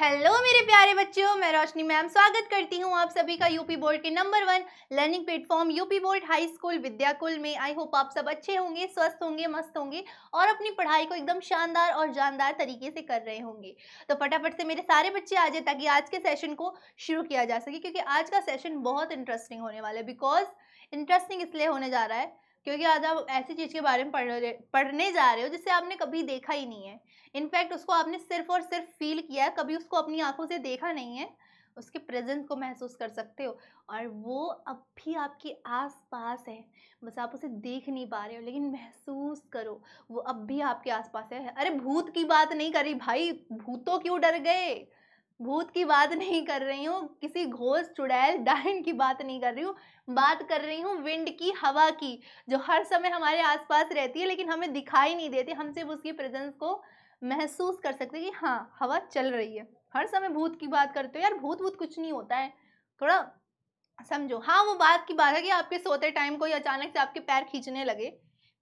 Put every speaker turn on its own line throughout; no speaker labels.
Hello मेरे प्यारे बच्चों मैं रोशनी मैम स्वागत करती हूँ आप सभी का यूपी बोर्ड के number one learning platform UP board high school Vidyakul में आई होप आप सब अच्छे होंगे स्वस्थ होंगे मस्त होंगे और अपनी पढ़ाई को एकदम शानदार और जानदार तरीके से कर रहे होंगे तो फटाफट से मेरे सारे बच्चे आ जाए ताकि आज के सेशन को शुरू किया जा सके क्योंकि आज का सेशन बहुत इंटरेस्टिंग होने वाला है बिकॉज इंटरेस्टिंग इसलिए होने जा रहा है क्योंकि आज आप ऐसी चीज़ के बारे में पढ़ पढ़ने जा रहे हो जिसे आपने कभी देखा ही नहीं है इनफैक्ट उसको आपने सिर्फ और सिर्फ फील किया है कभी उसको अपनी आंखों से देखा नहीं है उसके प्रेजेंस को महसूस कर सकते हो और वो अब भी आपके आस पास है बस आप उसे देख नहीं पा रहे हो लेकिन महसूस करो वो अब भी आपके आस पास है अरे भूत की बात नहीं करी भाई भूतों क्यों डर गए भूत की बात नहीं कर रही हूँ किसी घोष चुड़ैल डायन की बात नहीं कर रही हूँ बात कर रही हूँ विंड की हवा की जो हर समय हमारे आसपास रहती है लेकिन हमें दिखाई नहीं देती हम सिर्फ उसकी प्रेजेंस को महसूस कर सकते कि हाँ हवा चल रही है हर समय भूत की बात करते हो यार भूत भूत कुछ नहीं होता है थोड़ा समझो हाँ वो बात की बात है कि आपके सोते टाइम कोई अचानक से आपके पैर खींचने लगे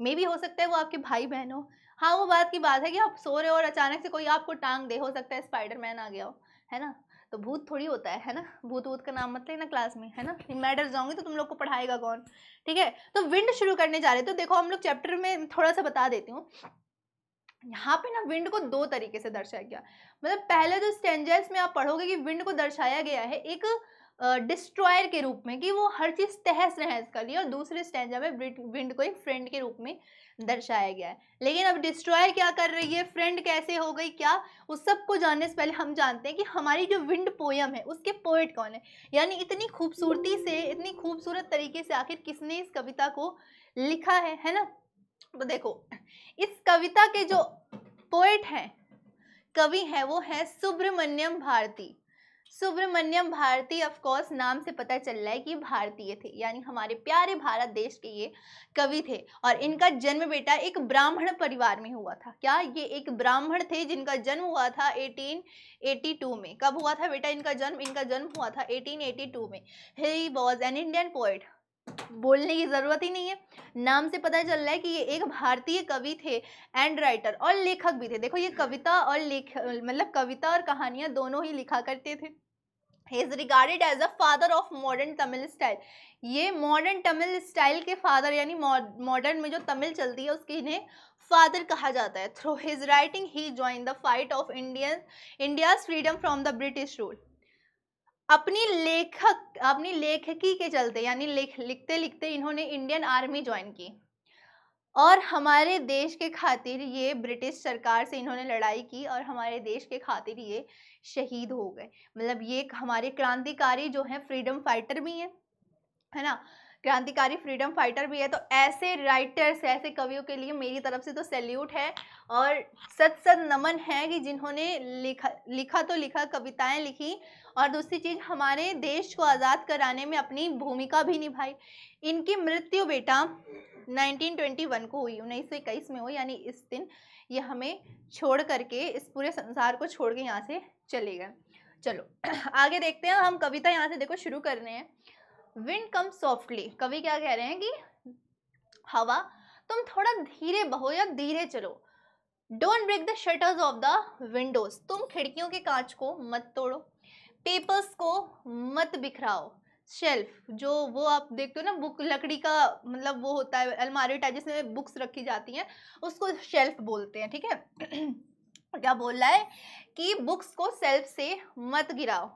मे भी हो सकता है वो आपके भाई बहन हो हाँ वो बात की बात है कि आप सो रहे हो और अचानक से कोई आपको टांग दे हो सकता है स्पाइडरमैन आ गया हो है ना तो भूत थोड़ी होता है है ना भूत भूत का नाम मत लेना क्लास में है ना मैं डर जाऊंगी तो तुम लोग को पढ़ाएगा कौन ठीक है तो विंड शुरू करने जा रहे तो देखो हम लोग चैप्टर में थोड़ा सा बता देती हूँ यहाँ पे ना विंड को दो तरीके से दर्शाया गया मतलब पहले जो तो स्टेंजर्स में आप पढ़ोगे कि विंड को दर्शाया गया है एक डिस्ट्रॉयर के रूप में कि वो हर चीज़ तहस नहस कर ली और दूसरे स्टैंड में विंड को एक फ्रेंड के रूप में दर्शाया गया है लेकिन अब डिस्ट्रॉयर क्या कर रही है फ्रेंड कैसे हो गई क्या उस सब को जानने से पहले हम जानते हैं कि हमारी जो विंड पोयम है उसके पोइट कौन है यानी इतनी खूबसूरती से इतनी खूबसूरत तरीके से आखिर किसने इस कविता को लिखा है है ना तो देखो इस कविता के जो पोइट हैं कवि हैं वो हैं सुब्रमण्यम भारती सुब्रमण्यम भारती ऑफ कोर्स नाम से पता चल रहा है कि भारतीय थे यानी हमारे प्यारे भारत देश के ये कवि थे और इनका जन्म बेटा एक ब्राह्मण परिवार में हुआ था क्या ये एक ब्राह्मण थे जिनका जन्म हुआ था 1882 में कब हुआ था बेटा इनका जन्म इनका जन्म हुआ था 1882 में ही वॉज एन इंडियन पोइट बोलने की ज़रूरत ही नहीं है नाम से पता चल रहा है कि ये एक भारतीय कवि थे एंड राइटर और लेखक भी थे देखो ये कविता और लेख मतलब कविता और कहानियां दोनों ही लिखा करते थे is regarded as a father of modern Tamil style ये मॉडर्न तमिल स्टाइल के फादर यानी मॉडर्न में जो तमिल चलती है उसके इन्हें फादर कहा जाता है through his writing he join the fight of Indian India's freedom from the British rule अपनी लेखक अपनी लेखकी के चलते यानी लेख लिखते लिखते इन्होंने इंडियन आर्मी ज्वाइन की और हमारे देश के खातिर ये ब्रिटिश सरकार से इन्होंने लड़ाई की और हमारे देश के खातिर ये शहीद हो गए मतलब ये हमारे क्रांतिकारी जो हैं फ्रीडम फाइटर भी हैं है ना क्रांतिकारी फ्रीडम फाइटर भी है तो ऐसे राइटर्स ऐसे कवियों के लिए मेरी तरफ से तो सैल्यूट है और सत सत नमन है कि जिन्होंने लिखा लिखा तो लिखा कविताएं लिखी और दूसरी चीज़ हमारे देश को आज़ाद कराने में अपनी भूमिका भी निभाई इनकी मृत्यु बेटा 1921 को हुई उन्नीस सौ इक्कीस में हुई यानी इस दिन ये हमें छोड़ करके इस पूरे संसार को छोड़ के यहाँ से चले गए चलो आगे देखते हैं हम कविता यहाँ से देखो शुरू कर रहे हैं विंड कम सॉफ्टली कवि क्या कह रहे हैं कि हवा तुम थोड़ा धीरे बहो या धीरे चलो don't break the shutters of the windows तुम खिड़कियों के कांच को मत तोड़ो पेपर्स को मत बिखराओ शेल्फ जो वो आप देखते हो ना बुक लकड़ी का मतलब वो होता है अलमारी टाइप जिसमें बुक्स रखी जाती हैं उसको शेल्फ बोलते हैं ठीक है क्या बोल रहा है कि बुक्स को सेल्फ से मत गिराओ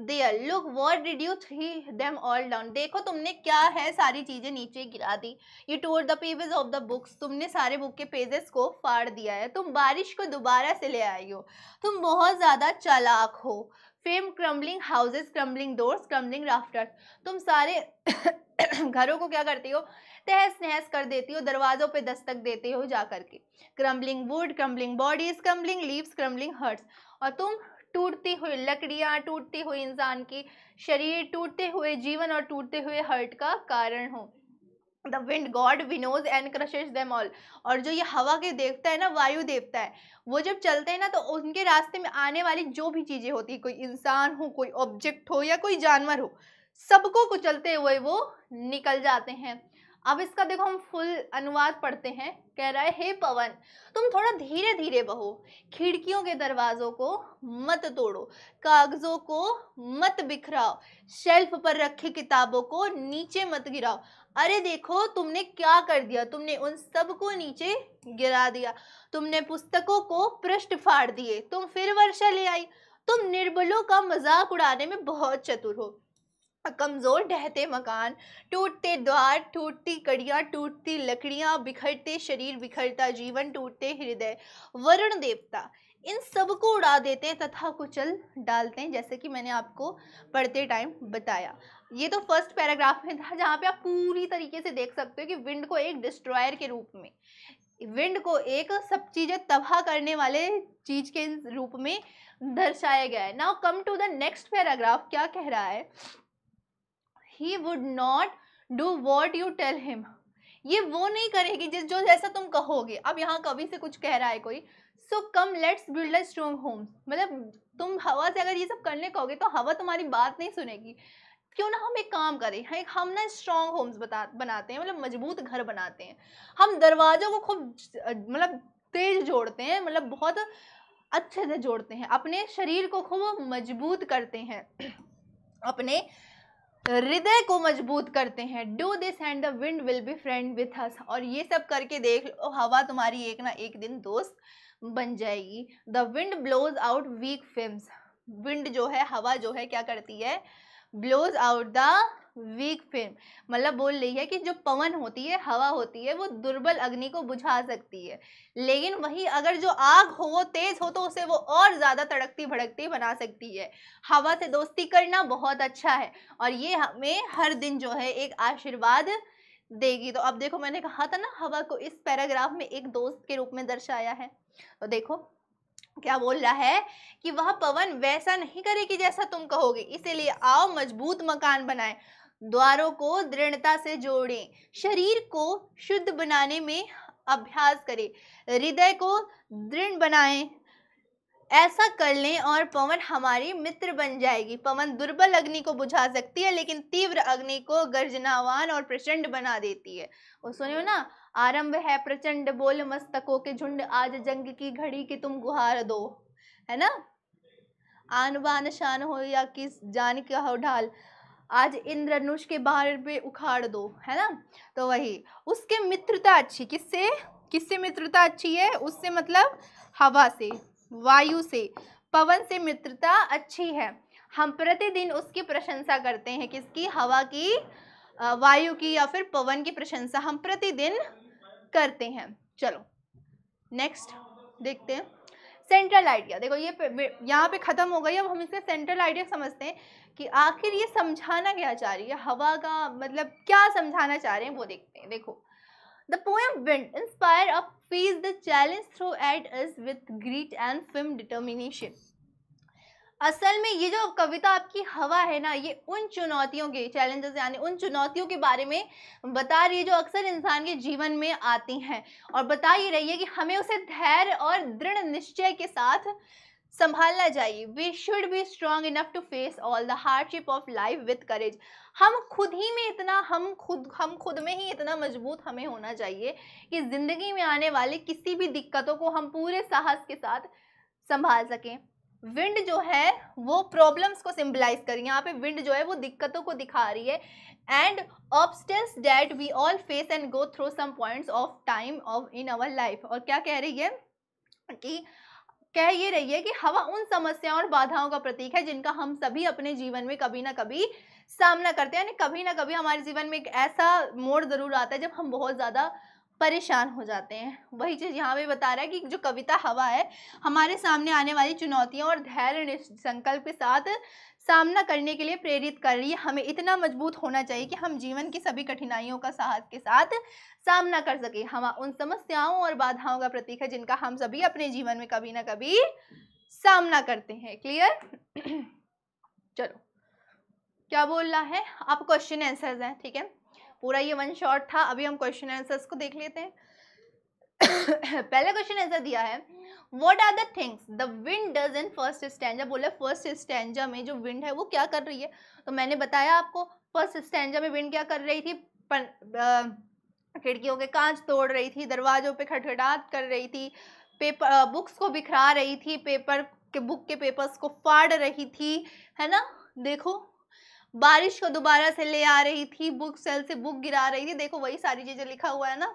there look what did you threw them all down देखो तुमने क्या है सारी चीज़ें नीचे गिरा दी you tore the pages of the books तुमने सारे बुक के पेजेस को फाड़ दिया है तुम बारिश को दोबारा से ले आई हो तुम बहुत ज़्यादा चालाक हो fame crumbling houses crumbling doors crumbling rafters तुम सारे घरों को क्या करती हो तहस नहस कर देती हो दरवाज़ों पे दस्तक देती हो जा करके crumbling wood crumbling bodies crumbling leaves crumbling hearts और तुम टूटती हुई लकड़ियाँ टूटती हुई इंसान की शरीर टूटते हुए जीवन और टूटते हुए हर्ट का कारण हो the wind god winnows and crushes them all और जो ये हवा के देवता है ना वायु देवता है वो जब चलते हैं ना तो उनके रास्ते में आने वाली जो भी चीज़ें होती है कोई इंसान हो कोई ऑब्जेक्ट हो या कोई जानवर हो सबको कुचलते हुए वो निकल जाते हैं अब इसका देखो हम फुल अनुवाद पढ़ते हैं कह रहा है हे पवन तुम थोड़ा धीरे धीरे बहो खिड़कियों के दरवाजों को मत तोड़ो कागजों को मत बिखराओ शेल्फ पर रखी किताबों को नीचे मत गिराओ अरे देखो तुमने क्या कर दिया तुमने उन सब को नीचे गिरा दिया तुमने पुस्तकों को पृष्ठ फाड़ दिए तुम फिर वर्षा ले आई तुम निर्बलों का मजाक उड़ाने में बहुत चतुर हो कमज़ोर ढहते मकान टूटते द्वार टूटती कड़ियाँ टूटती लकड़ियाँ बिखरते शरीर बिखरता जीवन टूटते हृदय वरुण देवता इन सब को उड़ा देते हैं तथा कुचल डालते हैं जैसे कि मैंने आपको पढ़ते टाइम बताया ये तो फर्स्ट पैराग्राफ में था जहाँ पे आप पूरी तरीके से देख सकते हो कि विंड को एक डिस्ट्रॉयर के रूप में विंड को एक सब चीज़ें तबाह करने वाले चीज़ के रूप में दर्शाया गया है now come to the next paragraph क्या कह रहा है he would not do what you tell him ये वो नहीं करेगी जिस जो जैसा तुम कहोगे अब यहाँ कवि से कुछ कह रहा है कोई so come let's build a strong home मतलब तुम हवा से अगर ये सब करने कहोगे तो हवा तुम्हारी बात नहीं सुनेगी क्यों ना हम एक काम करें है हाँ, हम ना स्ट्रॉन्ग होम्स बता बनाते हैं मतलब मजबूत घर बनाते हैं हम दरवाज़ों को खूब मतलब तेज जोड़ते हैं मतलब बहुत अच्छे से जोड़ते हैं अपने शरीर को खूब मजबूत करते हैं अपने हृदय को मजबूत करते हैं do this and the wind will be friend with us और ये सब करके देख लो हवा तुम्हारी एक ना एक दिन दोस्त बन जाएगी the wind blows out weak films wind जो है हवा जो है क्या करती है blows out the weak film मतलब बोल रही है कि जो पवन होती है हवा होती है वो दुर्बल अग्नि को बुझा सकती है लेकिन वही अगर जो आग हो वो तेज हो तो उसे वो और ज़्यादा तड़कती भड़कती बना सकती है हवा से दोस्ती करना बहुत अच्छा है और ये हमें हर दिन जो है एक आशीर्वाद देगी तो अब देखो मैंने कहा था ना हवा को इस पैराग्राफ में एक दोस्त के रूप में दर्शाया है तो देखो क्या बोल रहा है कि वह पवन वैसा नहीं करेगी जैसा तुम कहोगे इसीलिए आओ मजबूत मकान बनाए द्वारों को दृढ़ता से जोड़ें शरीर को शुद्ध बनाने में अभ्यास करें हृदय को दृढ़ बनाएं ऐसा कर लें और पवन हमारी मित्र बन जाएगी पवन दुर्बल अग्नि को बुझा सकती है लेकिन तीव्र अग्नि को गर्जनावान और प्रचंड बना देती है और सुनियो ना आरंभ है प्रचंड बोल मस्तकों के झुंड आज जंग की घड़ी की तुम गुहार दो है ना आन बान शान हो या किस जान क्या हो ढाल आज इंद्रनुष के बाहर पे उखाड़ दो है ना तो वही उसके मित्रता अच्छी किससे किससे मित्रता अच्छी है उससे मतलब हवा से वायु से पवन से मित्रता अच्छी है हम प्रतिदिन उसकी प्रशंसा करते हैं किसकी हवा की वायु की या फिर पवन की प्रशंसा हम प्रतिदिन करते हैं चलो नेक्स्ट देखते हैं सेंट्रल आइडिया देखो ये यहाँ पे ख़त्म हो गई अब हम इसके सेंट्रल आइडिया समझते हैं कि आखिर ये समझाना क्या चाह रही है हवा का मतलब क्या समझाना चाह रहे हैं वो देखते हैं देखो the poem wind inspire up face the challenge through it is with great and firm determination असल में ये जो कविता आपकी हवा है ना ये उन चुनौतियों के चैलेंजेस यानी उन चुनौतियों के बारे में बता रही है जो अक्सर इंसान के जीवन में आती हैं और बता ही रही है कि हमें उसे धैर्य और दृढ़ निश्चय के साथ संभालना चाहिए we should be strong enough to face all the hardship of life with courage हम खुद ही में इतना हम खुद हम खुद में ही इतना मजबूत हमें होना चाहिए कि ज़िंदगी में आने वाले किसी भी दिक्कतों को हम पूरे साहस के साथ संभाल सकें विंड जो है वो प्रॉब्लम्स को सिंबलाइज है यहाँ पे विंड जो है वो दिक्कतों को दिखा रही है and obstacles that we all face and go through some points of time of in our life और क्या कह रही है कि कह ये रही है कि हवा उन समस्याओं और बाधाओं का प्रतीक है जिनका हम सभी अपने जीवन में कभी ना कभी सामना करते हैं यानी कभी ना कभी हमारे जीवन में एक ऐसा मोड़ ज़रूर आता है जब हम बहुत ज़्यादा परेशान हो जाते हैं वही चीज़ यहाँ पे बता रहा है कि जो कविता हवा है हमारे सामने आने वाली चुनौतियाँ और धैर्य संकल्प के साथ सामना करने के लिए प्रेरित कर रही है हमें इतना मजबूत होना चाहिए कि हम जीवन की सभी कठिनाइयों का साहस के साथ सामना कर सके हम उन समस्याओं और बाधाओं का प्रतीक है जिनका हम सभी अपने जीवन में कभी ना कभी सामना करते हैं क्लियर चलो क्या बोल रहा है आप क्वेश्चन आंसर्स हैं ठीक है पूरा ये वन शॉट था अभी हम क्वेश्चन आंसर्स को देख लेते हैं पहले क्वेश्चन आंसर दिया है what are the things the wind does in first stanza बोला फर्स्ट स्टैंडा में जो विंड है वो क्या कर रही है तो मैंने बताया आपको फर्स्ट स्टैंडा में विंड क्या कर रही थी खिड़कियों के कांच तोड़ रही थी दरवाजों पे खटखटाट कर रही थी पेपर बुक्स को बिखरा रही थी पेपर के बुक के पेपर्स को फाड़ रही थी है ना देखो बारिश को दोबारा से ले आ रही थी बुक सेल से बुक गिरा रही थी देखो वही सारी चीज़ें लिखा हुआ है ना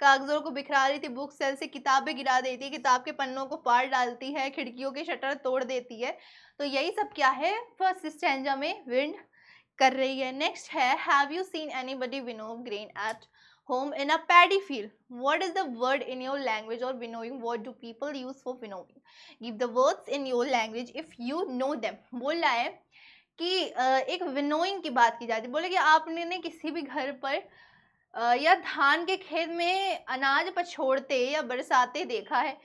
कागजों को बिखरा रही थी बुक सेल से किताबें गिरा देती है किताब के पन्नों को पार डालती है खिड़कियों के शटर तोड़ देती है तो यही सब क्या है फर्स्ट स्टैंडा में विंड कर रही है नेक्स्ट है have you seen anybody winnow grain at home in a paddy field. What is the word in your language or winnowing? What do people use for winnowing? Give the words in your language if you know them. बोला है कि एक winnowing की बात की जाती है बोले कि आपने ने किसी भी घर पर या धान के खेत में अनाज पछोड़ते या बरसाते देखा है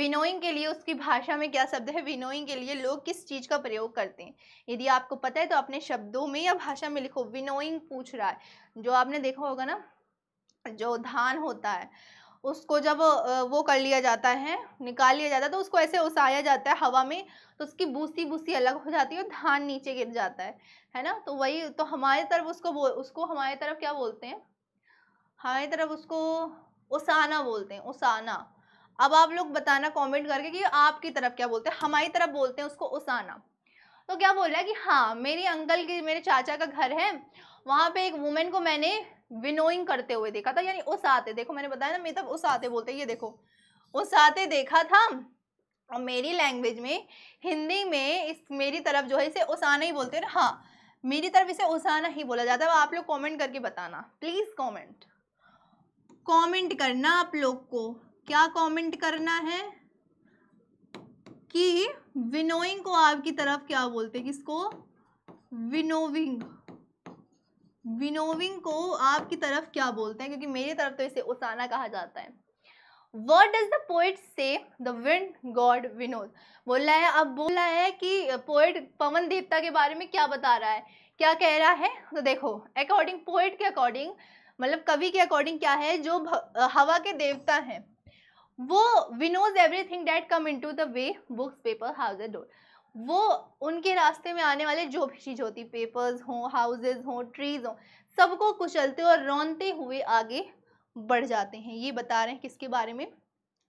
विनोइंग के लिए उसकी भाषा में क्या शब्द है विनोइंग के लिए लोग किस चीज़ का प्रयोग करते हैं यदि आपको पता है तो अपने शब्दों में या भाषा में लिखो विनोइंग पूछ रहा है जो आपने देखा होगा ना जो धान होता है उसको जब वो कर लिया जाता है निकाल लिया जाता है तो उसको ऐसे उसाया जाता है हवा में तो उसकी बूसी बूसी अलग हो जाती है और धान नीचे गिर जाता है है ना तो वही तो हमारे तरफ उसको बोल उसको हमारे तरफ क्या बोलते हैं हमारी तरफ उसको उसाना बोलते हैं उसाना अब आप लोग बताना कमेंट करके कि आपकी तरफ क्या बोलते हैं हमारी तरफ बोलते हैं उसको उसाना तो क्या बोल रहा है कि हाँ मेरी अंकल की मेरे चाचा का घर है वहाँ पे एक वुमेन को मैंने विनोइंग करते हुए देखा था यानी उस आते देखो मैंने बताया ना मेरे तब उस आते बोलते ये देखो उस आते देखा था और मेरी लैंग्वेज में हिंदी में इस मेरी तरफ जो है इसे उसाना ही बोलते हैं हाँ मेरी तरफ इसे उसाना ही बोला जाता है आप लोग कमेंट करके बताना प्लीज़ कमेंट कमेंट करना आप लोग को क्या कमेंट करना है कि विनोइंग को आपकी तरफ क्या बोलते हैं किसको विनोविंग विनोविंग को आपकी तरफ क्या बोलते हैं क्योंकि मेरी तरफ तो इसे उसाना कहा जाता है what does the poet say the wind god winnows बोल रहा है अब बोल रहा है कि पोइट पवन देवता के बारे में क्या बता रहा है क्या कह रहा है तो देखो अकॉर्डिंग पोइट के अकॉर्डिंग मतलब कवि के अकॉर्डिंग क्या है जो हवा के देवता हैं वो winnows everything that come into the way books paper house door वो उनके रास्ते में आने वाले जो भी चीज़ होती पेपर्स हों हाउसेज हों ट्रीज हों सबको कुचलते और रौनते हुए आगे बढ़ जाते हैं ये बता रहे हैं किसके बारे में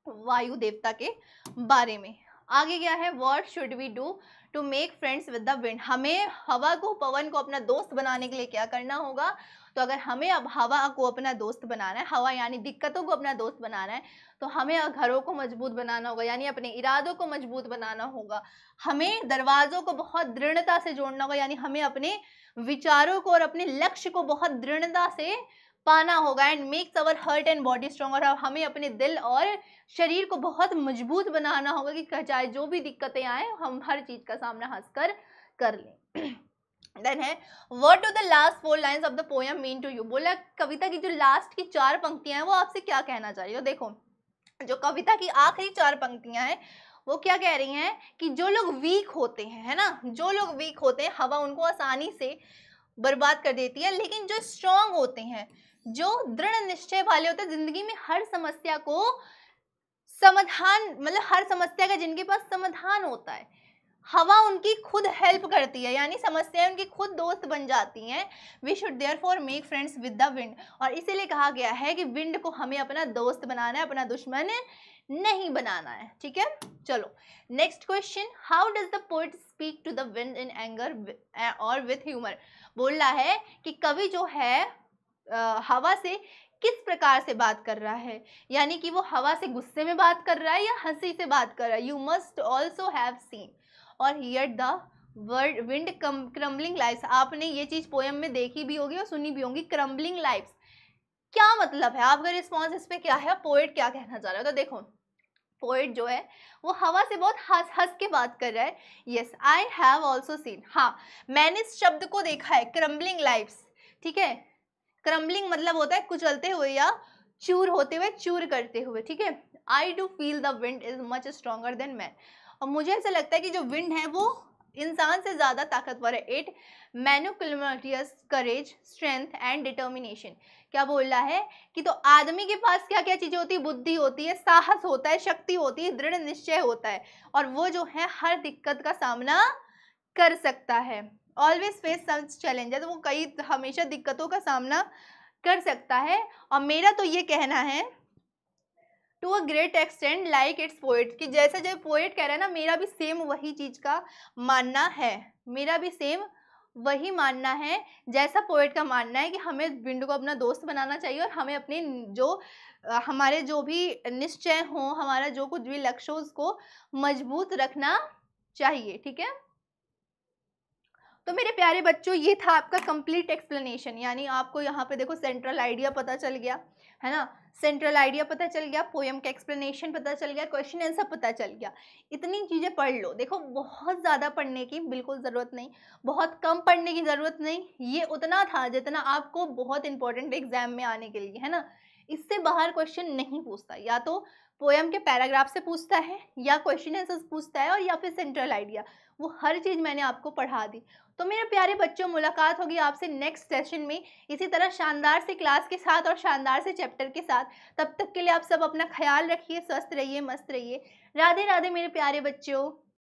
वायु देवता के बारे में आगे क्या है what should we do to make friends with the wind हमें हवा को पवन को अपना दोस्त बनाने के लिए क्या करना होगा तो अगर हमें अब हवा को अपना दोस्त बनाना है हवा यानी दिक्कतों को अपना दोस्त बनाना है तो हमें घरों को मजबूत बनाना होगा यानी अपने इरादों को मजबूत बनाना होगा हमें दरवाज़ों को बहुत दृढ़ता से जोड़ना होगा यानी हमें अपने विचारों को और अपने लक्ष्य को बहुत दृढ़ता से पाना होगा and makes our heart and body strong और हमें अपने दिल और शरीर को बहुत मजबूत बनाना होगा कि चाहे जो भी दिक्कतें आए हम हर चीज़ का सामना हंस कर लें देन है what do the last four lines of the poem mean to you बोला कविता की जो लास्ट की चार पंक्तियां हैं वो आपसे क्या कहना चाहिए हो देखो जो कविता की आखिरी चार पंक्तियां हैं वो क्या कह रही हैं कि जो लोग वीक होते हैं है ना जो लोग वीक होते हैं हवा उनको आसानी से बर्बाद कर देती है लेकिन जो स्ट्रांग होते हैं जो दृढ़ निश्चय वाले होते हैं जिंदगी में हर समस्या को समाधान मतलब हर समस्या का जिनके पास समाधान होता है हवा उनकी खुद हेल्प करती है यानी समस्याएं उनकी खुद दोस्त बन जाती हैं we should therefore make friends with the wind और इसीलिए कहा गया है कि विंड को हमें अपना दोस्त बनाना है अपना दुश्मन नहीं बनाना है ठीक है चलो next question how does the poet speak to the wind in anger और विथ ह्यूमर बोल रहा है कि कवि जो है हवा से किस प्रकार से बात कर रहा है यानी कि वो हवा से गुस्से में बात कर रहा है या हंसी से बात कर रहा है you must also have seen और hear the word wind crumbling lives आपने ये चीज़ पोएम में देखी भी होगी और सुनी भी होगी क्रम्बलिंग लाइफ्स क्या मतलब है आपका रिस्पॉन्स इस पर क्या है पोएट क्या कहना चाह रहा है तो देखो पोएट जो है वो हवा से बहुत हंस हंस के बात कर रहा है yes I have also seen हाँ मैंने इस शब्द को देखा है क्रम्बलिंग लाइफ्स ठीक है क्रम्बलिंग मतलब होता है कुचलते हुए या चूर होते हुए चूर करते हुए ठीक है I do feel the wind is much stronger than man और मुझे ऐसा लगता है कि जो विंड है वो इंसान से ज़्यादा ताकतवर है इट मैनुकुलटियस करेज स्ट्रेंथ एंड डिटर्मिनेशन क्या बोल रहा है कि तो आदमी के पास क्या क्या चीज़ें होती है बुद्धि होती है साहस होता है शक्ति होती है दृढ़ निश्चय होता है और वो जो है हर दिक्कत का सामना कर सकता है ऑलवेज फेस सम चैलेंजेस वो कई हमेशा दिक्कतों का सामना कर सकता है और मेरा तो ये कहना है to a great extent like its poet कि जैसा जो पोएट कह रहा है ना मेरा भी सेम वही चीज़ का मानना है मेरा भी सेम वही मानना है जैसा पोएट का मानना है कि हमें विंडो को अपना दोस्त बनाना चाहिए और हमें अपने जो हमारे जो भी निश्चय हो हमारा जो कुछ भी लक्ष्य उसको मजबूत रखना चाहिए ठीक है तो मेरे प्यारे बच्चों ये था आपका कंप्लीट एक्सप्लेनेशन यानी आपको यहाँ पे देखो सेंट्रल आइडिया पता चल गया है ना सेंट्रल आइडिया पता चल गया पोएम का एक्सप्लेनेशन पता चल गया क्वेश्चन आंसर पता चल गया इतनी चीज़ें पढ़ लो देखो बहुत ज़्यादा पढ़ने की बिल्कुल ज़रूरत नहीं बहुत कम पढ़ने की ज़रूरत नहीं ये उतना था जितना आपको बहुत इंपॉर्टेंट एग्जाम में आने के लिए है ना इससे बाहर क्वेश्चन नहीं पूछता या तो पोएम के पैराग्राफ से पूछता है या क्वेश्चन आंसर पूछता है और या फिर सेंट्रल आइडिया वो हर चीज़ मैंने आपको पढ़ा दी तो मेरे प्यारे बच्चों मुलाकात होगी आपसे नेक्स्ट सेशन में इसी तरह शानदार से क्लास के साथ और शानदार से चैप्टर के साथ तब तक के लिए आप सब अपना ख्याल रखिए स्वस्थ रहिए मस्त रहिए राधे राधे मेरे प्यारे बच्चों